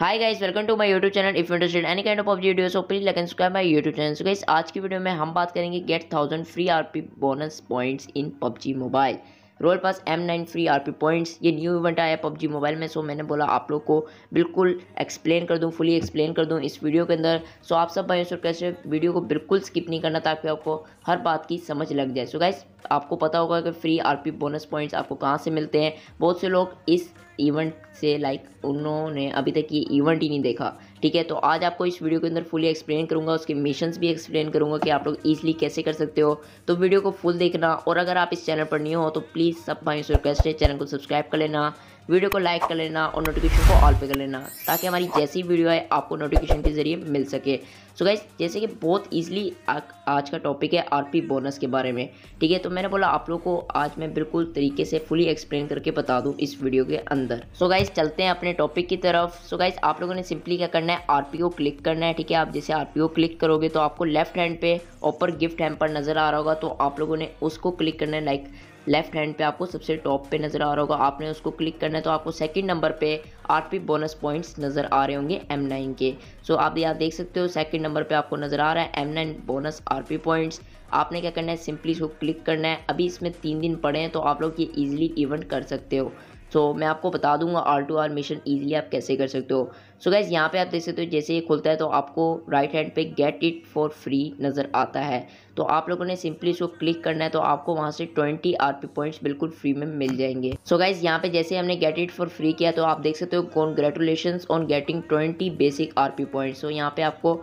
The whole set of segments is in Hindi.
hi guys welcome to my YouTube channel if interested any kind of of video so please like and subscribe my YouTube channel so guys आज की वीडियो में हम बात करेंगे get thousand free RP bonus points in PUBG mobile royale pass M nine free R P points ये न्यू इवेंट आया पबजी मोबाइल में सो मैंने बोला आप लोग को बिल्कुल एक्सप्लेन कर दूँ फुली एक्सप्लेन कर दूँ इस वीडियो के अंदर सो आप सब भाई सर कैसे वीडियो को बिल्कुल स्किप नहीं करना ताकि आपको हर बात की समझ लग जाए सो गाइस आपको पता होगा कि free R P bonus points आपको कहाँ से मिलते हैं बहुत से लोग इस इवेंट से लाइक उन्होंने अभी तक ये इवेंट ही नहीं देखा ठीक है तो आज आपको इस वीडियो के अंदर फुली एक्सप्लेन करूँगा उसके मिशंस भी एक्सप्लेन करूँगा कि आप लोग ईजिली कैसे कर सकते हो तो वीडियो को फुल देखना और अगर आप इस चैनल पर नहीं हो तो प्लीज़ सब भाइयों रिक्वेस्ट है चैनल को सब्सक्राइब कर लेना वीडियो को लाइक कर लेना और नोटिफिकेशन को ऑल पे कर लेना ताकि हमारी जैसी वीडियो आए आपको नोटिफिकेशन के ज़रिए मिल सके सो so गाइज जैसे कि बहुत ईजिली आज का टॉपिक है आरपी बोनस के बारे में ठीक है तो मैंने बोला आप लोग को आज मैं बिल्कुल तरीके से फुली एक्सप्लेन करके बता दूँ इस वीडियो के अंदर सो so गाइज चलते हैं अपने टॉपिक की तरफ सो so गाइज आप लोगों ने सिंपली क्या करना है आर को क्लिक करना है ठीक है आप जैसे आर को क्लिक करोगे तो आपको लेफ्ट हैंड पे ऊपर गिफ्ट हैम्पर नज़र आ रहा होगा तो आप लोगों ने उसको क्लिक करना है लाइक लेफ्ट हैंड पे आपको सबसे टॉप पे नज़र आ रहा होगा आपने उसको क्लिक करना है तो आपको सेकंड नंबर पे आरपी बोनस पॉइंट्स नज़र आ रहे होंगे एम नाइन के सो आप यहाँ देख सकते हो सेकंड नंबर पे आपको नज़र आ रहा है M nine bonus RP points आपने क्या करना है सिंपली इसको क्लिक करना है अभी इसमें तीन दिन पड़े हैं तो आप लोग ये ईजिली इवेंट कर सकते हो सो so, मैं आपको बता दूंगा R two R mission easily आप कैसे कर सकते हो सो गैस यहाँ पे आप देख सकते हो जैसे ये खुलता है तो आपको राइट हैंड पे गेट इट फॉर फ्री नज़र आता है तो आप लोगों ने सिंपली इसको क्लिक करना है तो आपको वहाँ से 20 आरपी पॉइंट्स बिल्कुल फ्री में मिल जाएंगे सो गैस गाइज यहाँ पे जैसे हमने गेट इट फॉर फ्री किया तो आप देख सकते हो congratulation on getting twenty basic P points तो यहाँ पे आपको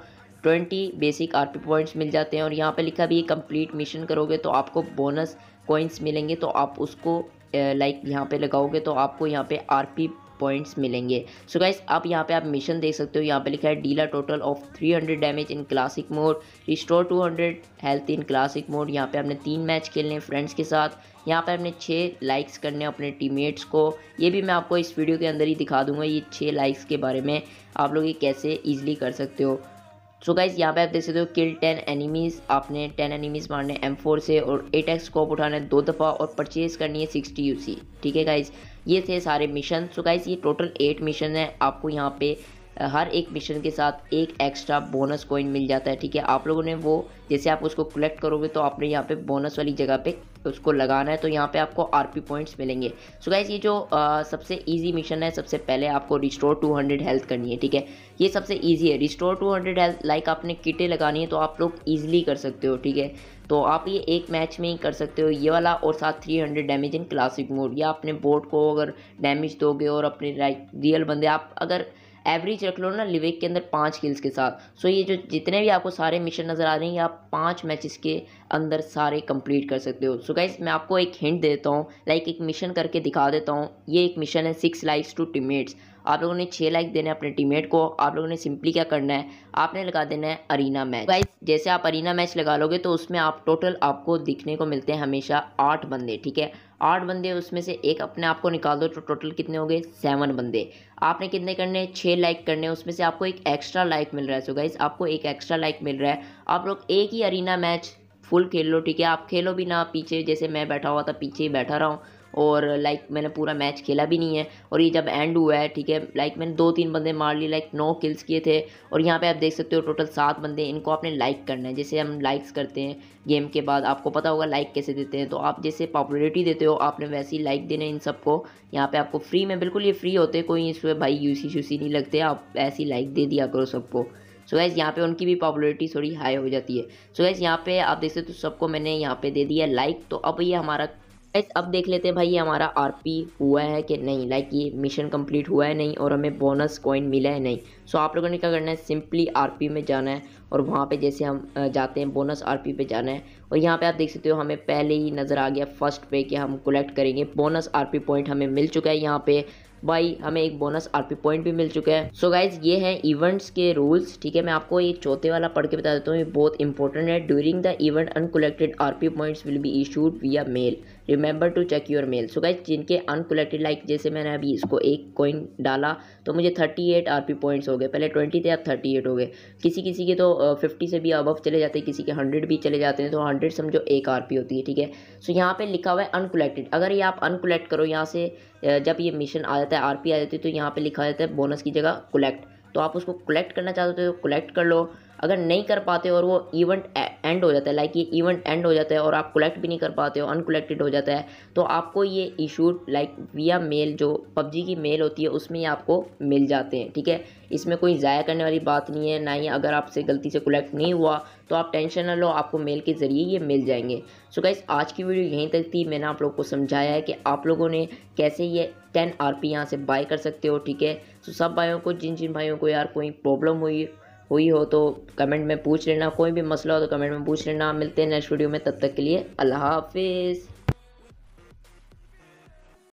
20 बेसिक आरपी पॉइंट्स मिल जाते हैं और यहाँ पे लिखा भी है कंप्लीट मिशन करोगे तो आपको बोनस कॉइंस मिलेंगे तो आप उसको लाइक यहाँ पे लगाओगे तो आपको यहाँ पे आरपी पॉइंट्स मिलेंगे सो गाइस आप यहाँ पे आप मिशन देख सकते हो यहाँ पे लिखा है deal a total of 300 damage in classic mode restore 200 health in classic mode यहाँ पे आपने तीन मैच खेलने फ्रेंड्स के साथ यहाँ पे आपने छः लाइक्स करने अपने टीममेट्स को ये भी मैं आपको इस वीडियो के अंदर ही दिखा दूंगा ये छः लाइक्स के बारे में आप लोग ये कैसे ईजिली कर सकते हो सो गाइज यहाँ पे आप देख सकते हो किल टेन एनिमीज आपने टेन एनिमीज मारने एम फोर से और एट एक्स स्कोप उठाना दो दफ़ा और परचेज करनी है सिक्सटी यू ठीक है गाइज ये थे सारे मिशन सो गाइज ये टोटल एट मिशन है आपको यहाँ पे हर एक मिशन के साथ एक एक्स्ट्रा बोनस कॉइन मिल जाता है ठीक है आप लोगों ने वो जैसे आप उसको कलेक्ट करोगे तो आपने यहाँ पे बोनस वाली जगह पे उसको लगाना है तो यहाँ पे आपको आरपी पॉइंट्स मिलेंगे सो गाइस ये जो आ, सबसे इजी मिशन है सबसे पहले आपको रिस्टोर 200 हेल्थ करनी है ठीक है ये सबसे ईजी है रिस्टोर टू हेल्थ लाइक आपने किटें लगानी है तो आप लोग ईजिली कर सकते हो ठीक है तो आप ये एक मैच में ही कर सकते हो ये वाला और साथ 300 डैमेज इन क्लासिक मोड या अपने बोर्ड को अगर डैमेज दोगे और अपने रियल बंदे आप अगर एवरेज रख लो ना लिविक के अंदर पाँच किल्स के साथ सो ये जो जितने भी आपको सारे मिशन नज़र आ रहे हैं ये आप पाँच मैचेस के अंदर सारे कंप्लीट कर सकते हो सो गाइज मैं आपको एक हिंट देता हूँ लाइक एक मिशन करके दिखा देता हूँ ये एक मिशन है सिक्स लाइफ्स टू टीमेट्स आप लोगों ने छः लाइक देने अपने टीममेट को आप लोगों ने सिंपली क्या करना है आपने लगा देना है अरीना मैच गाइस जैसे आप अरीना मैच लगा लोगे तो उसमें आप टोटल आपको दिखने को मिलते हैं हमेशा आठ बंदे ठीक है आठ बंदे उसमें से एक अपने आप को निकाल दो तो टोटल कितने हो गए सेवन बंदे आपने कितने करने छः लाइक करने उसमें से आपको एक एक्स्ट्रा लाइक मिल रहा है सो गाइज आपको एक एक्स्ट्रा लाइक मिल रहा है आप लोग एक ही अरीना मैच फुल खेल लो ठीक है आप खेलो भी ना पीछे जैसे मैं बैठा हुआ था पीछे ही बैठा रहा हूँ और लाइक मैंने पूरा मैच खेला भी नहीं है और ये जब एंड हुआ है ठीक है लाइक मैंने दो तीन बंदे मार लिए लाइक नौ किल्स किए थे और यहाँ पे आप देख सकते हो टोटल सात बंदे इनको आपने लाइक करना है जैसे हम लाइक्स करते हैं गेम के बाद आपको पता होगा लाइक कैसे देते हैं तो आप जैसे पॉपुलरिटी देते हो आपने वैसे ही लाइक देने इन सबको यहाँ पर आपको फ्री में बिल्कुल ये फ्री होते हैं कोई इसमें भाई यूसी शूसी नहीं लगते आप ऐसी लाइक दे दिया करो सबको सो गैस यहाँ पे उनकी भी पॉपुलरिटी थोड़ी हाई हो जाती है सो गैस यहाँ पे आप देख सकते हो तो सबको मैंने यहाँ पे दे दिया लाइक तो अब ये हमारा गाइस अब देख लेते हैं भाई हमारा आरपी हुआ है कि नहीं लाइक ये मिशन कंप्लीट हुआ है नहीं और हमें बोनस कॉइन मिला है नहीं सो आप लोगों ने क्या करना है सिंपली आरपी में जाना है और वहाँ पे जैसे हम जाते हैं बोनस आरपी पे जाना है और यहाँ पे आप देख सकते हो हमें पहले ही नज़र आ गया फर्स्ट पे कि हम कलेक्ट करेंगे बोनस आर पॉइंट हमें मिल चुका है यहाँ पर बाई हमें एक बोनस आरपी पॉइंट भी मिल चुका है सो so गाइज ये है इवेंट्स के रूल्स ठीक है मैं आपको ये चौथे वाला पढ़ के बता देता हूँ ये बहुत इंपॉर्टेंट है during the event uncollected RP points will be issued via mail remember to check your mail so guys जिनके अनकोलेक्टेड लाइक जैसे मैंने अभी इसको एक कॉइन डाला तो मुझे thirty eight R P points हो गए पहले ट्वेंटी थे अब थर्टी एट हो गए किसी किसी के तो फिफ्टी से भी अबव चले जाते हैं किसी के हंड्रेड भी चले जाते हैं तो हंड्रेड समझो एक आर पी होती है ठीक है सो so, यहाँ पर लिखा हुआ है अनकोलेक्टेड अगर ये आप अनकोलेक्ट करो यहाँ से जब ये मिशन आ जाता है आरपी आ जाती है तो यहाँ पे लिखा जाता है बोनस की जगह कलेक्ट तो आप उसको कलेक्ट करना चाहते हो तो कलेक्ट कर लो अगर नहीं कर पाते और वो इवेंट एंड हो जाता है लाइक ये इवेंट एंड हो जाता है और आप कलेक्ट भी नहीं कर पाते हो अनकलेक्टेड हो जाता है तो आपको ये इशू लाइक विया मेल जो पबजी की मेल होती है उसमें ही आपको मिल जाते हैं ठीक है इसमें कोई ज़ाया करने वाली बात नहीं है ना ही अगर आपसे गलती से कलेक्ट नहीं हुआ तो आप टेंशन ना लो आपको मेल के ज़रिए ये मिल जाएंगे सो so गाइस आज की वीडियो यहीं तक थी मैंने आप लोग को समझाया है कि आप लोगों ने कैसे ये टेन आर पी यहाँ से बाय कर सकते हो ठीक है सो सब भाइयों को जिन जिन भाइयों को यार कोई प्रॉब्लम हुई हुई हो तो कमेंट में पूछ लेना कोई भी मसला हो तो कमेंट में पूछ लेना मिलते हैं नेक्स्ट वीडियो में तब तक के लिए अल्लाह हाफिज़